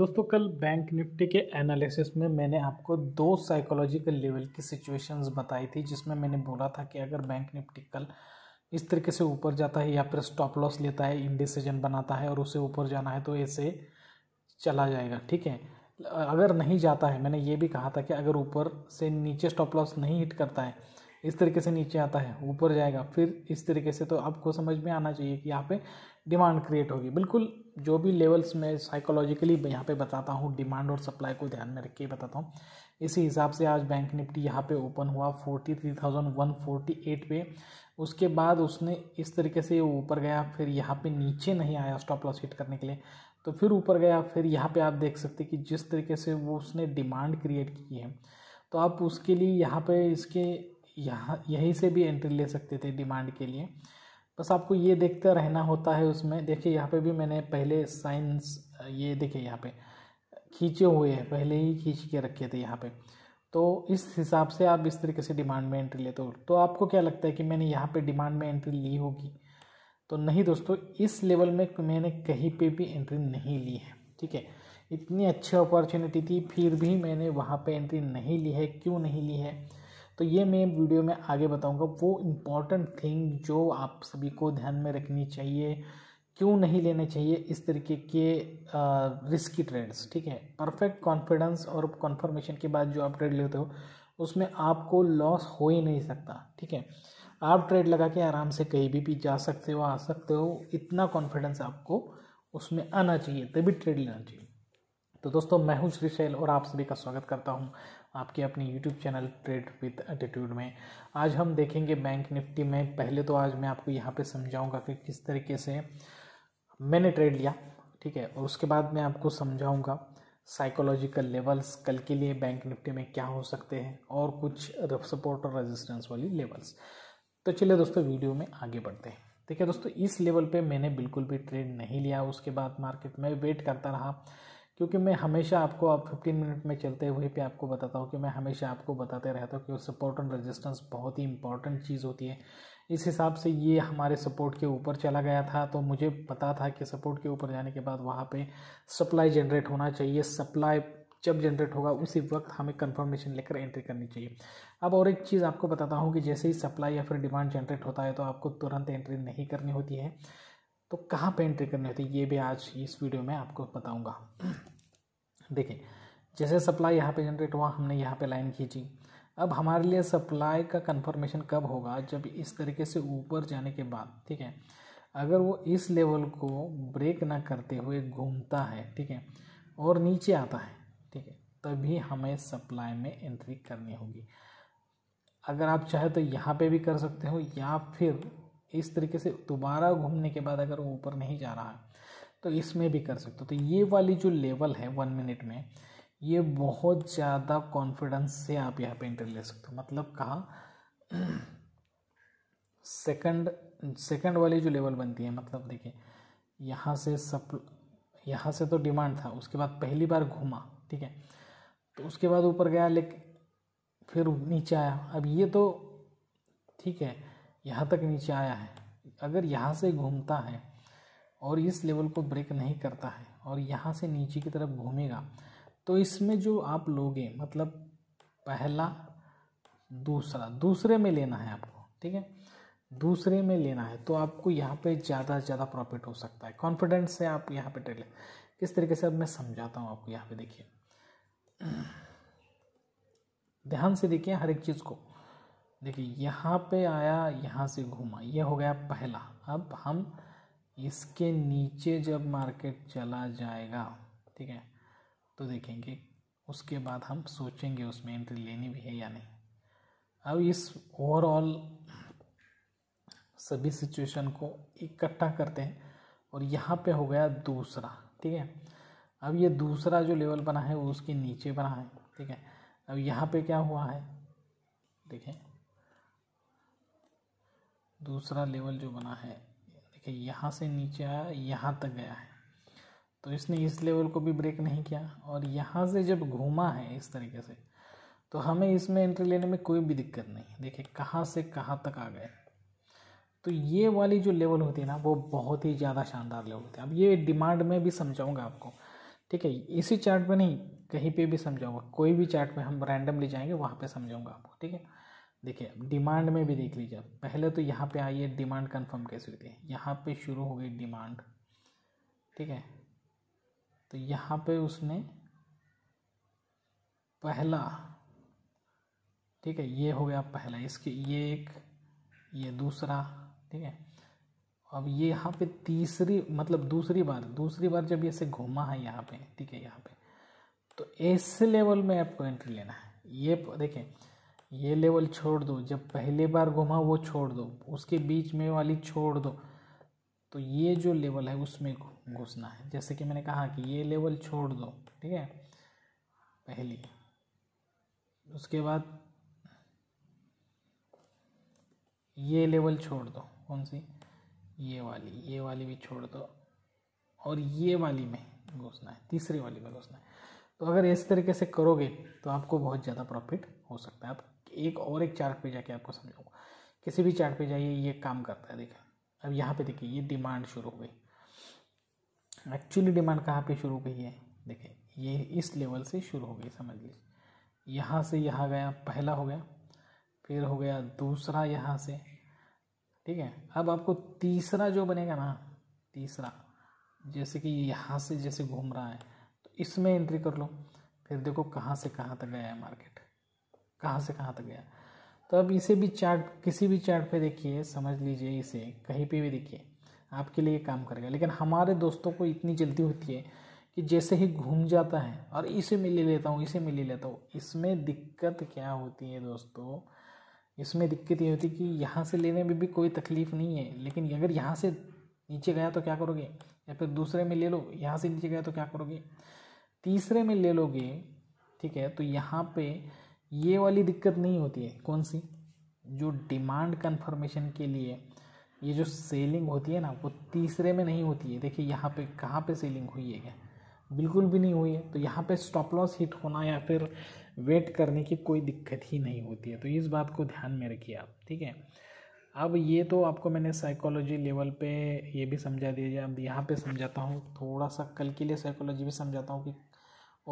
दोस्तों कल bank Nifty के एनालिसिस में मैंने आपको दो साइकोलॉजिकल लेवल की सिचुएशंस बताई थी जिसमें मैंने बोला था कि अगर बैंक निफ्टी कल इस तरीके से ऊपर जाता है या फिर स्टॉप लॉस लेता है इंडिसीजन बनाता है और उसे ऊपर जाना है तो ऐसे चला जाएगा ठीक है अगर नहीं जाता है मैंने ये भी कहा था कि अगर ऊपर से नीचे स्टॉप लॉस नहीं हिट करता है इस तरीके से नीचे आता है ऊपर जाएगा फिर इस तरीके से तो आपको समझ में आना चाहिए कि यहाँ पे डिमांड क्रिएट होगी बिल्कुल जो भी लेवल्स में साइकोलॉजिकली यहाँ पे बताता हूँ डिमांड और सप्लाई को ध्यान में रख के बताता हूँ इसी हिसाब से आज बैंक निफ्टी यहाँ पे ओपन हुआ forty three thousand one forty eight पे उसके बाद उसने इस तरीके से ऊपर गया फिर यहाँ पे नीचे नहीं आया स्टॉप लॉस हिट करने के लिए तो फिर ऊपर गया फिर यहाँ पे आप देख सकते कि जिस तरीके से वो उसने डिमांड क्रिएट की है तो आप उसके लिए यहाँ पे इसके यहाँ यहीं से भी एंट्री ले सकते थे डिमांड के लिए बस आपको ये देखते रहना होता है उसमें देखिए यहाँ पे भी मैंने पहले साइंस ये देखिए यहाँ पे खींचे हुए हैं पहले ही खींच के रखे थे यहाँ पे तो इस हिसाब से आप इस तरीके से डिमांड में एंट्री लेते हो तो आपको क्या लगता है कि मैंने यहाँ पे डिमांड में एंट्री ली होगी तो नहीं दोस्तों इस लेवल में मैंने कहीं पे भी एंट्री नहीं ली है ठीक है इतनी अच्छी अपॉर्चुनिटी थी फिर भी मैंने वहाँ पे एंट्री नहीं ली है क्यों नहीं ली है तो ये मैं वीडियो में आगे बताऊंगा वो इम्पॉर्टेंट थिंग जो आप सभी को ध्यान में रखनी चाहिए क्यों नहीं लेने चाहिए इस तरीके के रिस्की ट्रेड्स ठीक है परफेक्ट कॉन्फिडेंस और कॉन्फर्मेशन के बाद जो आप ट्रेड लेते हो उसमें आपको लॉस हो ही नहीं सकता ठीक है आप ट्रेड लगा के आराम से कहीं भी भी जा सकते हो आ सकते हो इतना कॉन्फिडेंस आपको उसमें आना चाहिए तभी ट्रेड लेना चाहिए तो दोस्तों मैं हूं श्रीशैल और आप सभी का स्वागत करता हूं आपके अपने YouTube channel trade with attitude में आज हम देखेंगे बैंक निफ्टी में पहले तो आज मैं आपको यहाँ पे समझाऊंगा कि किस तरीके से मैंने ट्रेड लिया ठीक है और उसके बाद मैं आपको समझाऊँगा साइकोलॉजिकल लेवल्स कल के लिए बैंक निफ्टी में क्या हो सकते हैं और कुछ सपोर्ट और रेजिस्टेंस वाली लेवल्स तो चलिए दोस्तों वीडियो में आगे बढ़ते हैं ठीक है दोस्तों इस लेवल पे मैंने बिल्कुल भी ट्रेड नहीं लिया उसके बाद मार्केट में वेट करता रहा क्योंकि मैं हमेशा आपको आप फिफ्टीन मिनट में चलते हुए पे आपको बताता हूँ कि मैं हमेशा आपको बताते रहता हूँ कि सपोर्ट एंड रेजिस्टेंस बहुत ही इंपॉर्टेंट चीज़ होती है इस हिसाब से ये हमारे सपोर्ट के ऊपर चला गया था तो मुझे पता था कि सपोर्ट के ऊपर जाने के बाद वहाँ पे सप्लाई जनरेट होना चाहिए सप्लाई जब जनरेट होगा उसी वक्त हमें कंफर्मेशन लेकर एंट्री करनी चाहिए अब और एक चीज़ आपको बताता हूँ कि जैसे ही सप्लाई या फिर डिमांड जनरेट होता है तो आपको तुरंत एंट्री नहीं करनी होती है तो कहाँ पे एंट्री करनी होती है ये भी आज इस वीडियो में आपको बताऊँगा देखें जैसे सप्लाई यहाँ पे जनरेट हुआ हमने यहाँ पे लाइन खींची अब हमारे लिए सप्लाई का कंफर्मेशन कब होगा जब इस तरीके से ऊपर जाने के बाद ठीक है अगर वो इस लेवल को ब्रेक ना करते हुए घूमता है ठीक है और नीचे आता है ठीक है तभी हमें सप्लाई में एंट्री करनी होगी अगर आप चाहे तो यहाँ पे भी कर सकते हो या फिर इस तरीके से दोबारा घूमने के बाद अगर वो ऊपर नहीं जा रहा है तो इसमें भी कर सकते हो तो ये वाली जो लेवल है वन मिनट में ये बहुत ज़्यादा कॉन्फिडेंस से आप यहाँ पे इंटर ले सकते हो मतलब कहा सेकंड सेकंड वाली जो लेवल बनती है मतलब देखिए यहाँ से सप यहाँ से तो डिमांड था उसके बाद पहली बार घूमा ठीक है तो उसके बाद ऊपर गया लेकिन फिर नीचे आया अब ये तो ठीक है यहाँ तक नीचे आया है अगर यहाँ से घूमता है और इस लेवल को ब्रेक नहीं करता है और यहाँ से नीचे की तरफ घूमेगा तो इसमें जो आप लोगे मतलब पहला दूसरा दूसरे में लेना है आपको ठीक है दूसरे में लेना है तो आपको यहाँ पे ज़्यादा से ज़्यादा प्रॉफिट हो सकता है कॉन्फिडेंस से आप यहाँ पे ट्रेड लें किस तरीके से अब मैं समझाता हूँ आपको यहाँ पे देखिए ध्यान से देखिए हर एक चीज़ को देखिए यहाँ पे आया यहाँ से घूमा ये यह हो गया पहला अब हम इसके नीचे जब मार्केट चला जाएगा ठीक है तो देखेंगे उसके बाद हम सोचेंगे उसमें एंट्री लेनी भी है या नहीं अब इस ओवरऑल सभी सिचुएशन को इकट्ठा करते हैं और यहाँ पे हो गया दूसरा ठीक है अब ये दूसरा जो लेवल बना है वो उसके नीचे बना है ठीक है अब यहाँ पे क्या हुआ है देखें दूसरा लेवल जो बना है ठीक है यहाँ से नीचे आया यहाँ तक गया है तो इसने इस लेवल को भी ब्रेक नहीं किया और यहाँ से जब घूमा है इस तरीके से तो हमें इसमें एंट्री लेने में कोई भी दिक्कत नहीं देखिए कहाँ से कहाँ तक आ गए तो ये वाली जो लेवल होती है ना वो बहुत ही ज़्यादा शानदार लेवल होती है अब ये डिमांड में भी समझाऊंगा आपको ठीक है इसी चार्ट पे नहीं कहीं पे भी समझाऊंगा कोई भी चार्ट पे हम रैंडमली जाएंगे वहाँ पे समझाऊंगा आपको ठीक है देखिए डिमांड में भी देख लीजिए आप पहले तो यहाँ पे आइए डिमांड कंफर्म कैसे होती थी यहाँ पे शुरू हो गई डिमांड ठीक है तो यहाँ पे उसने पहला ठीक है ये हो गया पहला इसके ये एक ये दूसरा ठीक है अब ये यहाँ पे तीसरी मतलब दूसरी बार दूसरी बार जब ऐसे घूमा है यहाँ पे ठीक है यहाँ पे तो ऐसे लेवल में आपको एंट्री लेना है ये देखें ये लेवल छोड़ दो जब पहले बार घुमा वो छोड़ दो उसके बीच में वाली छोड़ दो तो ये जो लेवल है उसमें घुसना है जैसे कि मैंने कहा कि ये लेवल छोड़ दो ठीक है पहली उसके बाद ये लेवल छोड़ दो कौन सी ये वाली ये वाली भी छोड़ दो और ये वाली में घुसना है तीसरी वाली में घुसना है तो अगर इस तरीके से करोगे तो आपको बहुत ज़्यादा प्रॉफिट हो सकता है आप एक और एक चार्ट पे जाके आपको समझाऊंगा किसी भी चार्ट पे जाइए ये काम करता है देखिए अब यहाँ पे देखिए ये डिमांड शुरू हो गई एक्चुअली डिमांड कहाँ पे शुरू हुई है देखिए ये इस लेवल से शुरू हो गई समझ लीजिए यहाँ से यहाँ गया पहला हो गया फिर हो गया दूसरा यहाँ से ठीक है अब आपको तीसरा जो बनेगा ना तीसरा जैसे कि यहाँ से जैसे घूम रहा है तो इसमें एंट्री कर लो फिर देखो कहाँ से कहाँ तक गया है मार्केट कहाँ से कहाँ तक गया तो अब इसे भी चार्ट किसी भी चार्ट पे देखिए समझ लीजिए इसे कहीं पे भी देखिए आपके लिए काम करेगा लेकिन हमारे दोस्तों को इतनी जल्दी होती है कि जैसे ही घूम जाता है और इसे में ले लेता हूँ इसे में ले लेता हूँ इसमें दिक्कत क्या होती है दोस्तों इसमें दिक्कत ये होती है कि यहाँ से लेने में भी कोई तकलीफ़ नहीं है लेकिन अगर यहाँ से नीचे गया तो क्या करोगे या फिर दूसरे में ले लो यहाँ से नीचे गया तो क्या करोगे तीसरे में ले लोगे ठीक है तो यहाँ पे ये वाली दिक्कत नहीं होती है कौन सी जो डिमांड कन्फर्मेशन के लिए ये जो सेलिंग होती है ना वो तीसरे में नहीं होती है देखिए यहाँ पे कहाँ पे सेलिंग हुई है क्या बिल्कुल भी नहीं हुई है तो यहाँ पे स्टॉप लॉस हिट होना या फिर वेट करने की कोई दिक्कत ही नहीं होती है तो इस बात को ध्यान में रखिए आप ठीक है अब ये तो आपको मैंने साइकोलॉजी लेवल पे ये भी समझा दिया अब यहाँ पे समझाता हूँ थोड़ा सा कल के लिए साइकोलॉजी भी समझाता हूँ कि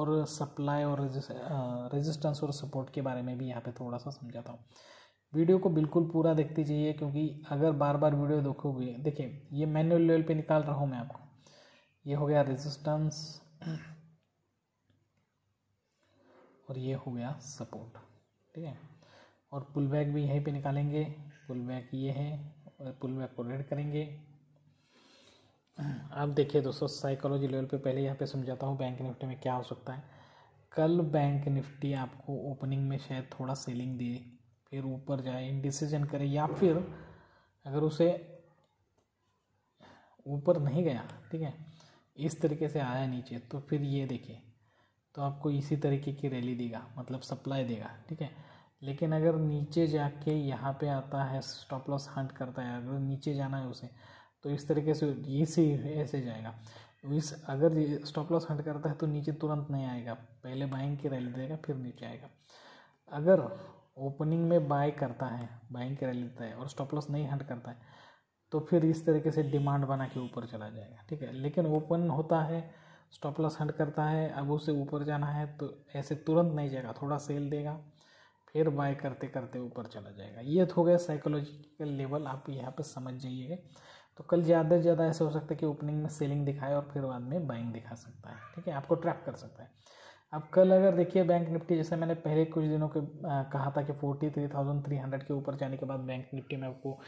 और सप्लाई और रेजिस्टेंस और सपोर्ट के बारे में भी यहाँ पे थोड़ा सा समझाता हूँ वीडियो को बिल्कुल पूरा देखती चाहिए क्योंकि अगर बार बार वीडियो देखोगे देखिए ये मैनुअल लेवल पे निकाल रहा हूँ मैं आपको ये हो गया रेजिस्टेंस और ये हो गया सपोर्ट ठीक है और पुल बैक भी यहीं पे निकालेंगे पुल बैक ये है और पुल बैक को रेड करेंगे अब देखिए दोस्तों साइकोलॉजी लेवल पे पहले यहाँ पे समझाता हूँ बैंक निफ्टी में क्या हो सकता है कल बैंक निफ्टी आपको ओपनिंग में शायद थोड़ा सेलिंग दे फिर ऊपर जाए इंडिसीजन करे या फिर अगर उसे ऊपर नहीं गया ठीक है इस तरीके से आया नीचे तो फिर ये देखिए तो आपको इसी तरीके की रैली देगा मतलब सप्लाई देगा ठीक है लेकिन अगर नीचे जाके यहाँ पे आता है स्टॉप लॉस हंट करता है अगर नीचे जाना है उसे तो इस तरीके से ये से ऐसे जाएगा तो इस अगर स्टॉप लॉस हट करता है तो नीचे तुरंत नहीं आएगा पहले बाइंग की रैली देगा फिर नीचे आएगा अगर ओपनिंग में बाय करता है बाइंग की रैली लेता है और स्टॉप लॉस नहीं हट करता है तो फिर इस तरीके से डिमांड बना के ऊपर चला जाएगा ठीक है लेकिन ओपन होता है स्टॉप लॉस हट करता है अब उसे ऊपर जाना है तो ऐसे तुरंत नहीं जाएगा थोड़ा सेल देगा फिर बाय करते करते ऊपर चला जाएगा ये तो हो गया साइकोलॉजिकल लेवल आप यहाँ पर समझ जाइएगा तो कल ज़्यादा से ज़्यादा ऐसा हो सकता है कि ओपनिंग में सेलिंग दिखाए और फिर बाद में बाइंग दिखा सकता है ठीक है आपको ट्रैप कर सकता है अब कल अगर देखिए बैंक निफ्टी जैसे मैंने पहले कुछ दिनों के आ, कहा था कि forty three thousand three hundred के ऊपर जाने के बाद बैंक निफ्टी में आपको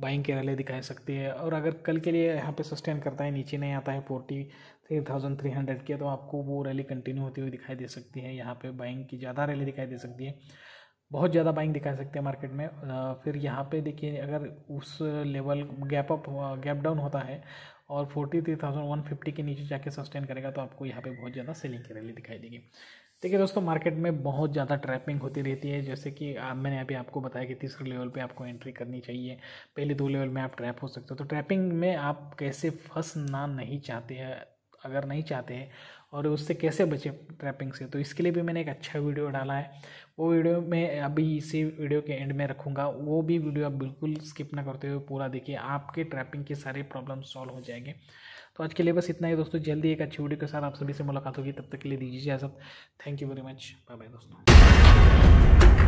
बाइंग के रैली दिखाई सकती है और अगर कल के लिए यहाँ पे सस्टेन करता है नीचे नहीं आता है forty three thousand three hundred के तो आपको वो रैली कंटिन्यू होती हुई दिखाई दे सकती है यहाँ पे बाइंग की ज़्यादा रैली दिखाई दे सकती है बहुत ज़्यादा बाइंग दिखा सकते हैं मार्केट में फिर यहाँ पे देखिए अगर उस level gap up gap down होता है और forty three thousand one fifty के नीचे जाके सस्टेन करेगा तो आपको यहाँ पे बहुत ज़्यादा सेलिंग की रैली दिखाई देगी देखिए दोस्तों मार्केट में बहुत ज़्यादा ट्रैपिंग होती रहती है जैसे कि आप मैंने अभी आपको बताया कि तीसरे लेवल पे आपको एंट्री करनी चाहिए पहले दो लेवल में आप ट्रैप हो सकते हो तो ट्रैपिंग में आप कैसे फंसना नहीं चाहते हैं अगर नहीं चाहते हैं और उससे कैसे बचे ट्रैपिंग से तो इसके लिए भी मैंने एक अच्छा वीडियो डाला है वो वीडियो मैं अभी इसी वीडियो के एंड में रखूँगा वो भी वीडियो आप बिल्कुल स्किप ना करते हुए पूरा देखिए आपके ट्रैपिंग के सारे प्रॉब्लम सॉल्व हो जाएंगे तो आज के लिए बस इतना ही दोस्तों जल्दी एक अच्छी वीडियो के साथ आप सभी से मुलाकात होगी तब तक के लिए दीजिए इजाज़त thank you very much bye bye दोस्तों